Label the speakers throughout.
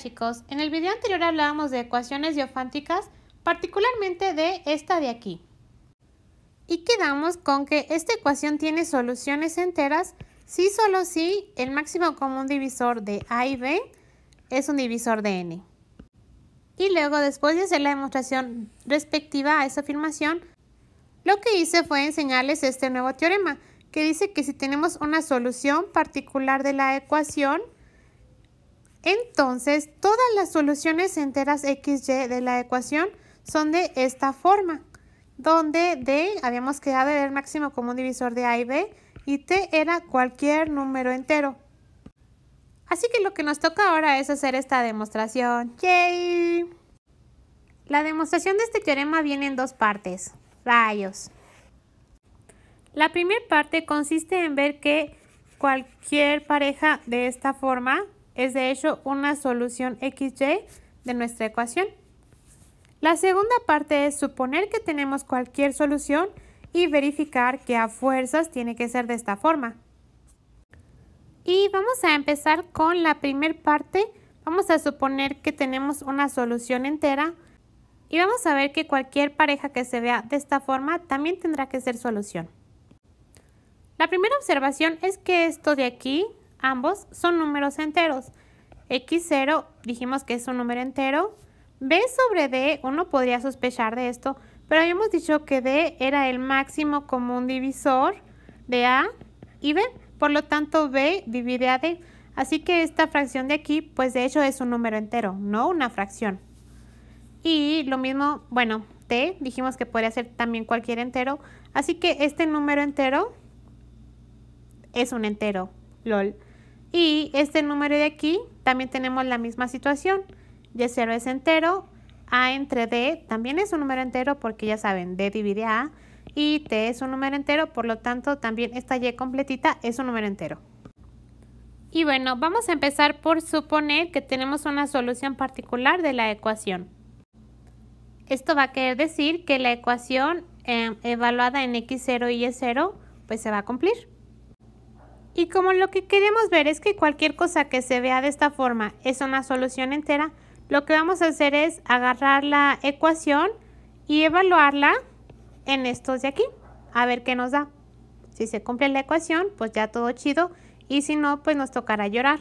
Speaker 1: chicos, en el video anterior hablábamos de ecuaciones diofánticas, particularmente de esta de aquí. Y quedamos con que esta ecuación tiene soluciones enteras si solo si el máximo común divisor de A y B es un divisor de N. Y luego después de hacer la demostración respectiva a esa afirmación, lo que hice fue enseñarles este nuevo teorema que dice que si tenemos una solución particular de la ecuación, entonces, todas las soluciones enteras y de la ecuación son de esta forma, donde D, habíamos quedado en el máximo común divisor de A y B, y T era cualquier número entero. Así que lo que nos toca ahora es hacer esta demostración. ¡Yay! La demostración de este teorema viene en dos partes. Rayos. La primera parte consiste en ver que cualquier pareja de esta forma es de hecho una solución xy de nuestra ecuación. La segunda parte es suponer que tenemos cualquier solución y verificar que a fuerzas tiene que ser de esta forma. Y vamos a empezar con la primera parte. Vamos a suponer que tenemos una solución entera y vamos a ver que cualquier pareja que se vea de esta forma también tendrá que ser solución. La primera observación es que esto de aquí Ambos son números enteros. X0 dijimos que es un número entero. B sobre D, uno podría sospechar de esto, pero habíamos dicho que D era el máximo común divisor de A y B. Por lo tanto, B divide a D. Así que esta fracción de aquí, pues de hecho es un número entero, no una fracción. Y lo mismo, bueno, T dijimos que podría ser también cualquier entero. Así que este número entero es un entero, lol. Y este número de aquí también tenemos la misma situación. Y0 es entero, A entre D también es un número entero porque ya saben, D divide A y T es un número entero, por lo tanto también esta Y completita es un número entero. Y bueno, vamos a empezar por suponer que tenemos una solución particular de la ecuación. Esto va a querer decir que la ecuación em, evaluada en x0 y y0 pues se va a cumplir. Y como lo que queremos ver es que cualquier cosa que se vea de esta forma es una solución entera, lo que vamos a hacer es agarrar la ecuación y evaluarla en estos de aquí, a ver qué nos da. Si se cumple la ecuación, pues ya todo chido, y si no, pues nos tocará llorar.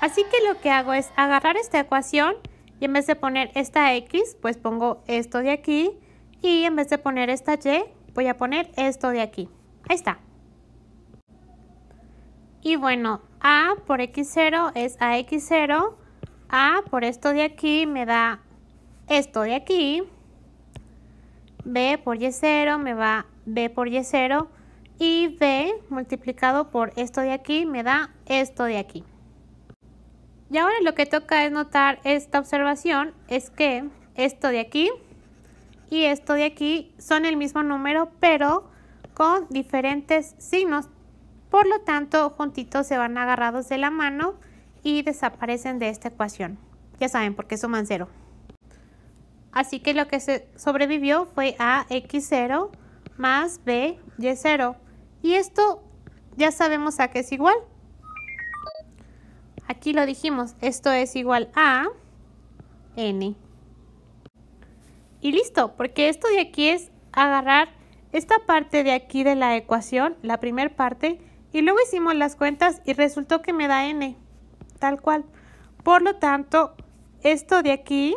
Speaker 1: Así que lo que hago es agarrar esta ecuación y en vez de poner esta X, pues pongo esto de aquí y en vez de poner esta Y, voy a poner esto de aquí. Ahí está. Y bueno, A por X0 es AX0. A por esto de aquí me da esto de aquí. B por Y0 me va B por Y0. Y B multiplicado por esto de aquí me da esto de aquí. Y ahora lo que toca es notar esta observación, es que esto de aquí y esto de aquí son el mismo número, pero con diferentes signos. Por lo tanto, juntitos se van agarrados de la mano y desaparecen de esta ecuación. Ya saben, porque suman cero. Así que lo que se sobrevivió fue a x0 más b 0. Y esto ya sabemos a qué es igual. Aquí lo dijimos, esto es igual a n. Y listo, porque esto de aquí es agarrar esta parte de aquí de la ecuación, la primera parte, y luego hicimos las cuentas y resultó que me da n, tal cual. Por lo tanto, esto de aquí,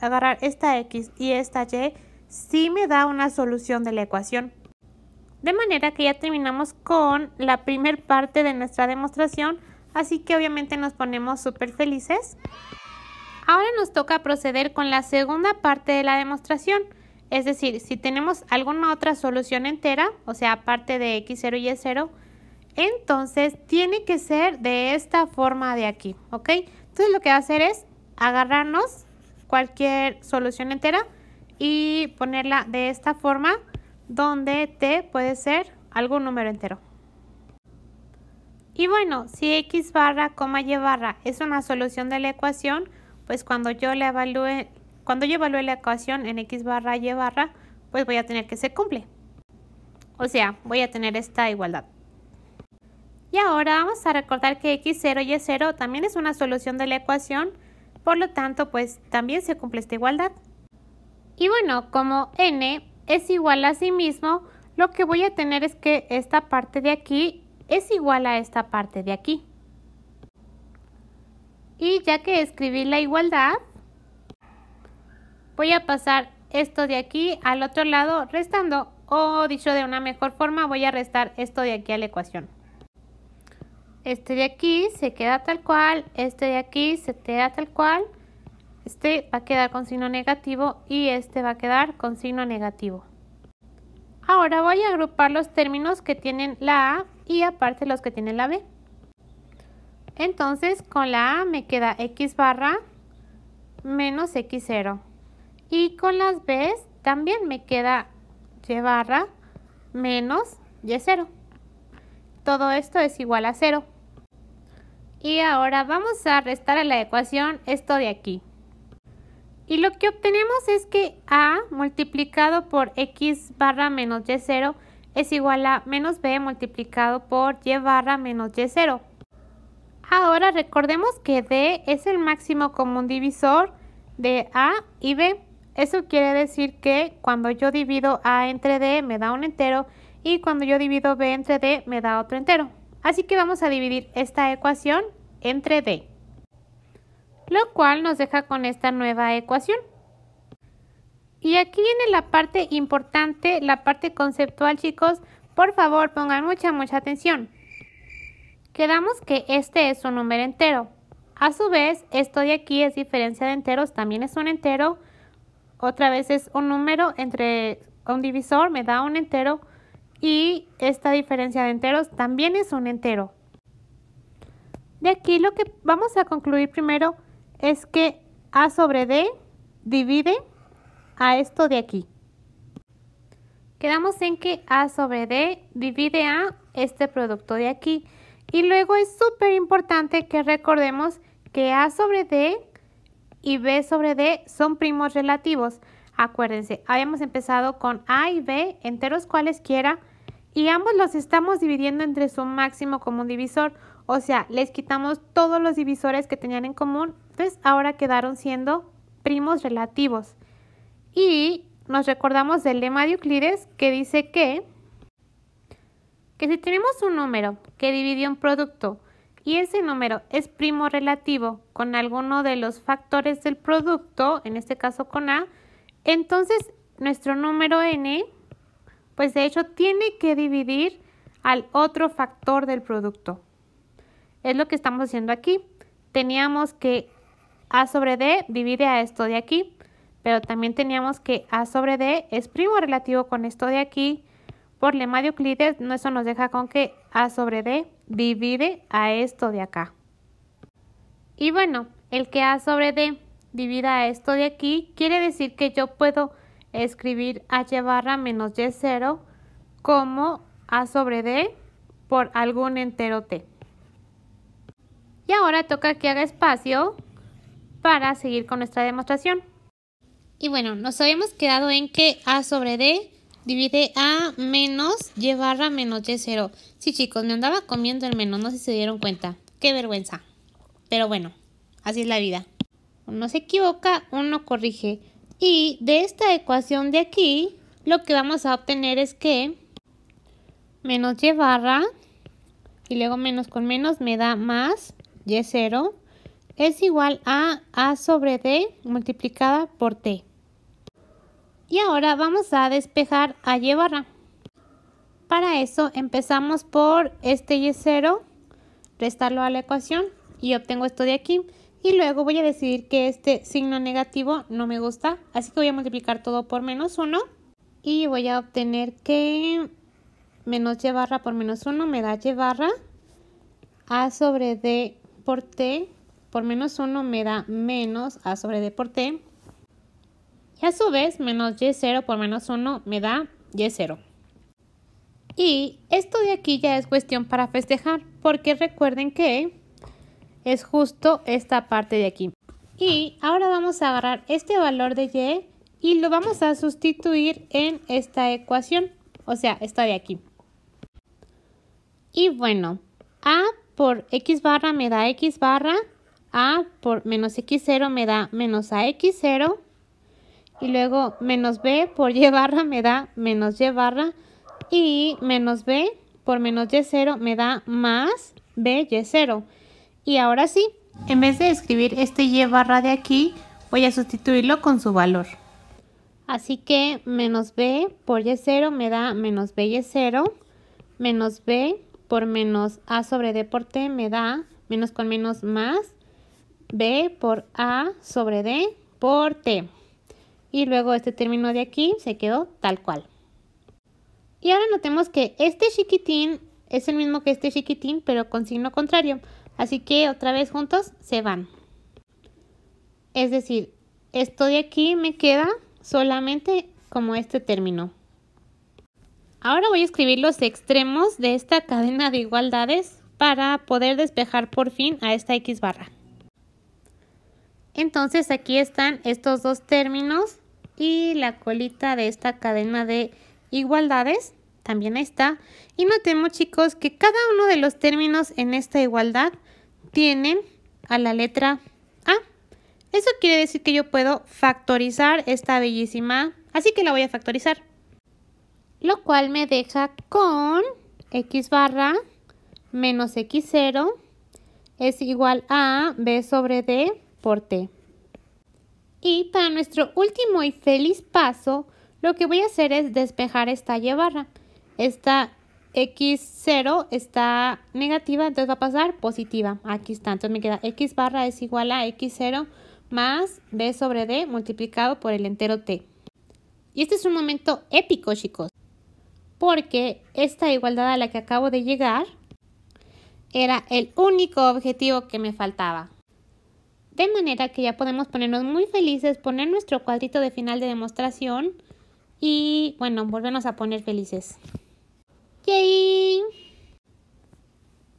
Speaker 1: agarrar esta x y esta y, sí me da una solución de la ecuación. De manera que ya terminamos con la primer parte de nuestra demostración, así que obviamente nos ponemos súper felices. Ahora nos toca proceder con la segunda parte de la demostración, es decir, si tenemos alguna otra solución entera, o sea, aparte de x0 y y0, entonces tiene que ser de esta forma de aquí, ¿ok? Entonces lo que va a hacer es agarrarnos cualquier solución entera y ponerla de esta forma donde t puede ser algún número entero. Y bueno, si x barra, coma y barra es una solución de la ecuación, pues cuando yo le evalúe, cuando yo evalúe la ecuación en x barra y barra, pues voy a tener que se cumple. O sea, voy a tener esta igualdad. Y ahora vamos a recordar que x0 y 0 e también es una solución de la ecuación, por lo tanto pues también se cumple esta igualdad. Y bueno, como n es igual a sí mismo, lo que voy a tener es que esta parte de aquí es igual a esta parte de aquí. Y ya que escribí la igualdad, voy a pasar esto de aquí al otro lado restando, o dicho de una mejor forma, voy a restar esto de aquí a la ecuación. Este de aquí se queda tal cual, este de aquí se queda tal cual, este va a quedar con signo negativo y este va a quedar con signo negativo. Ahora voy a agrupar los términos que tienen la A y aparte los que tienen la B. Entonces con la A me queda X barra menos X0. Y con las B también me queda Y barra menos Y0 todo esto es igual a 0. Y ahora vamos a restar a la ecuación esto de aquí. Y lo que obtenemos es que A multiplicado por X barra menos Y0 es igual a menos B multiplicado por Y barra menos Y0. Ahora recordemos que D es el máximo común divisor de A y B. Eso quiere decir que cuando yo divido A entre D me da un entero y cuando yo divido b entre d me da otro entero. Así que vamos a dividir esta ecuación entre d, lo cual nos deja con esta nueva ecuación. Y aquí viene la parte importante, la parte conceptual chicos, por favor pongan mucha mucha atención. Quedamos que este es un número entero. A su vez, esto de aquí es diferencia de enteros, también es un entero. Otra vez es un número entre un divisor, me da un entero y esta diferencia de enteros también es un entero. De aquí lo que vamos a concluir primero es que A sobre D divide a esto de aquí. Quedamos en que A sobre D divide a este producto de aquí. Y luego es súper importante que recordemos que A sobre D y B sobre D son primos relativos. Acuérdense, habíamos empezado con A y B enteros cualesquiera y ambos los estamos dividiendo entre su máximo común divisor. O sea, les quitamos todos los divisores que tenían en común. Entonces ahora quedaron siendo primos relativos. Y nos recordamos del lema de Euclides que dice que, que si tenemos un número que divide un producto y ese número es primo relativo con alguno de los factores del producto, en este caso con A, entonces nuestro número n pues de hecho tiene que dividir al otro factor del producto. Es lo que estamos haciendo aquí. Teníamos que A sobre D divide a esto de aquí, pero también teníamos que A sobre D es primo relativo con esto de aquí. Por lema de Euclides, eso nos deja con que A sobre D divide a esto de acá. Y bueno, el que A sobre D divida a esto de aquí quiere decir que yo puedo escribir h barra menos y 0 como a sobre d por algún entero t. Y ahora toca que haga espacio para seguir con nuestra demostración. Y bueno, nos habíamos quedado en que a sobre d divide a menos y barra menos y 0. Sí chicos, me andaba comiendo el menos, no sé si se dieron cuenta. Qué vergüenza. Pero bueno, así es la vida. Uno se equivoca, uno corrige. Y de esta ecuación de aquí, lo que vamos a obtener es que menos y barra y luego menos con menos me da más y0 es igual a a sobre d multiplicada por t. Y ahora vamos a despejar a y e barra. Para eso empezamos por este y0, restarlo a la ecuación y obtengo esto de aquí y luego voy a decidir que este signo negativo no me gusta, así que voy a multiplicar todo por menos 1 y voy a obtener que menos y barra por menos 1 me da y barra, a sobre d por t por menos 1 me da menos a sobre d por t y a su vez menos y0 por menos 1 me da y0. Y esto de aquí ya es cuestión para festejar, porque recuerden que es justo esta parte de aquí. Y ahora vamos a agarrar este valor de y y lo vamos a sustituir en esta ecuación, o sea, esta de aquí. Y bueno, a por x barra me da x barra, a por menos x0 me da menos ax0 y luego menos b por y barra me da menos y barra y menos b por menos y0 me da más b y 0 y ahora sí, en vez de escribir este y barra de aquí, voy a sustituirlo con su valor. Así que menos b por y 0 me da menos b y 0, menos b por menos a sobre d por t me da menos con menos más b por a sobre d por t. Y luego este término de aquí se quedó tal cual. Y ahora notemos que este chiquitín es el mismo que este chiquitín, pero con signo contrario. Así que otra vez juntos se van. Es decir, esto de aquí, me queda solamente como este término. Ahora voy a escribir los extremos de esta cadena de igualdades para poder despejar por fin a esta x barra. Entonces aquí están estos dos términos y la colita de esta cadena de igualdades también está. Y notemos chicos que cada uno de los términos en esta igualdad tienen a la letra A. Eso quiere decir que yo puedo factorizar esta bellísima, así que la voy a factorizar. Lo cual me deja con x barra menos x0 es igual a b sobre d por t. Y para nuestro último y feliz paso, lo que voy a hacer es despejar esta y barra. Esta X0 está negativa, entonces va a pasar positiva. Aquí está, entonces me queda X barra es igual a X0 más B sobre D multiplicado por el entero T. Y este es un momento épico, chicos, porque esta igualdad a la que acabo de llegar era el único objetivo que me faltaba. De manera que ya podemos ponernos muy felices, poner nuestro cuadrito de final de demostración y, bueno, volvernos a poner felices.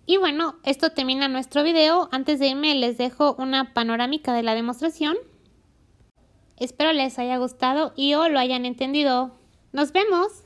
Speaker 1: Y bueno, esto termina nuestro video. Antes de irme les dejo una panorámica de la demostración. Espero les haya gustado y o lo hayan entendido. ¡Nos vemos!